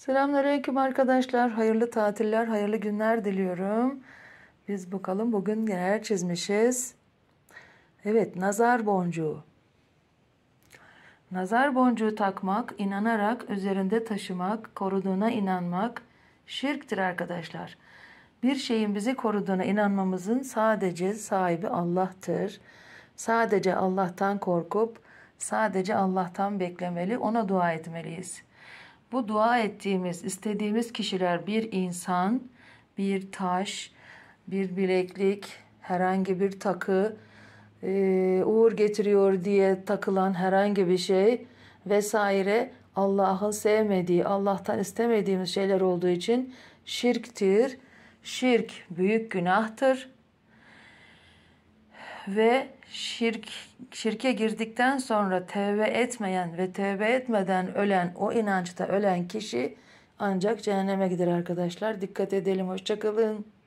Selamünaleyküm arkadaşlar. Hayırlı tatiller, hayırlı günler diliyorum. Biz bakalım bugün neler çizmişiz. Evet, nazar boncuğu. Nazar boncuğu takmak, inanarak, üzerinde taşımak, koruduğuna inanmak şirktir arkadaşlar. Bir şeyin bizi koruduğuna inanmamızın sadece sahibi Allah'tır. Sadece Allah'tan korkup, sadece Allah'tan beklemeli, ona dua etmeliyiz. Bu dua ettiğimiz, istediğimiz kişiler bir insan, bir taş, bir bileklik, herhangi bir takı, e, uğur getiriyor diye takılan herhangi bir şey vesaire Allah'ın sevmediği, Allah'tan istemediğimiz şeyler olduğu için şirktir. Şirk büyük günahtır ve şirk şirke girdikten sonra tevbe etmeyen ve tevbe etmeden ölen o inançta ölen kişi ancak cehenneme gider arkadaşlar. Dikkat edelim. Hoşçakalın.